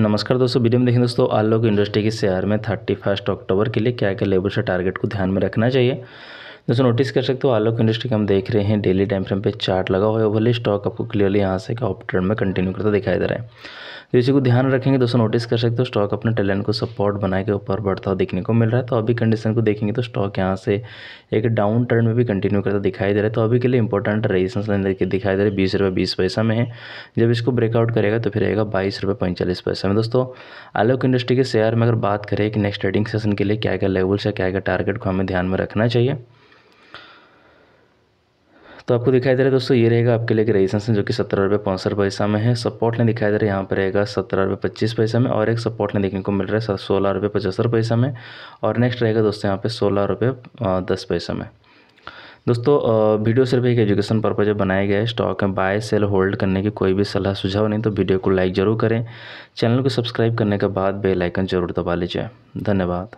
नमस्कार दोस्तों वीडियो में देखें दोस्तों आलोक इंडस्ट्री के शेयर में थर्टी फर्स्ट अक्टूबर के लिए क्या क्या लेवल से टारगेट को ध्यान में रखना चाहिए दोस्तों नोटिस कर सकते हो आलोक इंडस्ट्री का हम देख रहे हैं डेली टाइम फ्रेम पे चार्ट लगा हुआ है ओवरली स्टॉक आपको क्लियरली यहाँ से ऑप ट्रेंड में कंटिन्यू करता दिखाई दे रहा है तो इसी को ध्यान रखेंगे दोस्तों नोटिस कर सकते हो स्टॉक अपने टैलेंट को सपोर्ट बना के ऊपर बढ़ता हुआ देखने को मिल रहा है तो अभी कंडीशन को देखेंगे तो स्टॉक यहाँ से एक डाउन टर्न में भी कंटिन्यू करता दिखाई दे रहा है तो अभी के लिए इंपॉर्टेंट रेजिस्टेंस लाइन दिखाई दे रहा है बीस रुपये बीस पैसा में है जब इसको ब्रेकआउट करेगा तो फिर रहेगा बाईस रुपये पैंतालीस पैसा में दोस्तों आलोक इंडस्ट्री के शेयर में अगर बात करें कि नेक्स्ट ट्रेडिंग सेशन के लिए क्या क्या लेवल्स है क्या क्या टारगेट को हमें ध्यान में रखना चाहिए तो आपको दिखाई दे रहा है दोस्तों ये रहेगा आपके लिए रेजिस्टेंस जो कि सत्रह रुपये पैंसठ पैसा में है सपोर्ट ने दिखाई दे रहा है यहाँ पर रहेगा सत्रह रुपये पच्चीस पैसा में और एक सपोर्ट ने देखने को मिल रहा है सोलह रुपये पचहत्तर पैसा में और नेक्स्ट रहेगा दोस्तों यहाँ पर सोलह रुपये दस पैसा में दोस्तों वीडियो सिर्फ एक एजुकेशन पर्पज बनाया गया है स्टॉक में बाय सेल होल्ड करने की कोई भी सलाह सुझाव नहीं तो वीडियो को लाइक ज़रूर करें चैनल को सब्सक्राइब करने के बाद बेलाइकन जरूर दबा लीजिए धन्यवाद